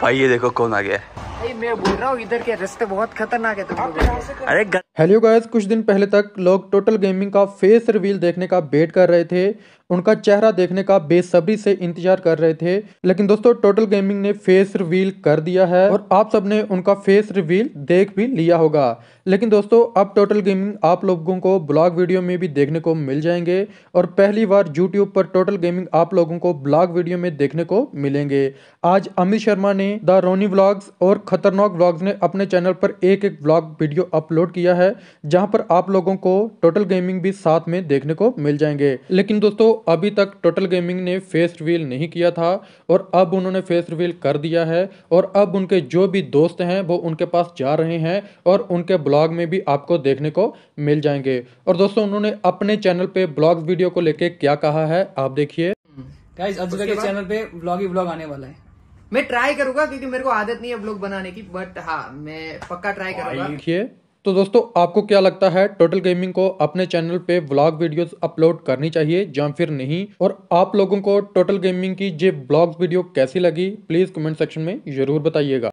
भाई ये देखो कौन आ गया मैं बोल रहा हूँ इधर के रास्ते बहुत खतरनाक है तो अरे हेलो गाइस कुछ दिन पहले तक लोग टोटल गेमिंग का फेस रिवील देखने का वेट कर रहे थे उनका चेहरा देखने का बेसब्री से इंतजार कर रहे थे लेकिन दोस्तों टोटल गेमिंग ने फेस रिवील कर दिया है और आप सबने उनका फेस रिवील देख भी लिया होगा लेकिन दोस्तों अब टोटल गेमिंग आप लोगों को ब्लॉग वीडियो में भी देखने को मिल जाएंगे और पहली बार यूट्यूब पर टोटल गेमिंग आप लोगों को ब्लॉग वीडियो में देखने को मिलेंगे आज अमित शर्मा ने द रोनी ब्लॉग्स और खतरनाक ब्लॉग्स ने अपने चैनल पर एक एक ब्लॉग वीडियो अपलोड किया है जहां पर आप लोगों को टोटल गेमिंग भी साथ में देखने को मिल जाएंगे लेकिन दोस्तों अभी तक टोटल गेमिंग ने फेस रिवील नहीं किया था और अब उन्होंने फेस रिवील कर दिया है और अब उनके जो भी दोस्त हैं वो उनके पास जा रहे हैं और उनके ब्लॉग में भी आपको देखने को मिल जाएंगे और दोस्तों उन्होंने अपने चैनल पे ब्लॉग वीडियो को लेके क्या कहा है आप देखिए चैनल पे ब्लॉग ही ब्लॉग आने वाला है मैं ट्राई करूंगा क्योंकि मेरे को आदत नहीं है ब्लॉग बनाने की बट हाँ मैं पक्का ट्राई करूंगा तो दोस्तों आपको क्या लगता है टोटल गेमिंग को अपने चैनल पे ब्लॉग वीडियोस अपलोड करनी चाहिए या फिर नहीं और आप लोगों को टोटल गेमिंग की जो ब्लॉग वीडियो कैसी लगी प्लीज़ कमेंट सेक्शन में ज़रूर बताइएगा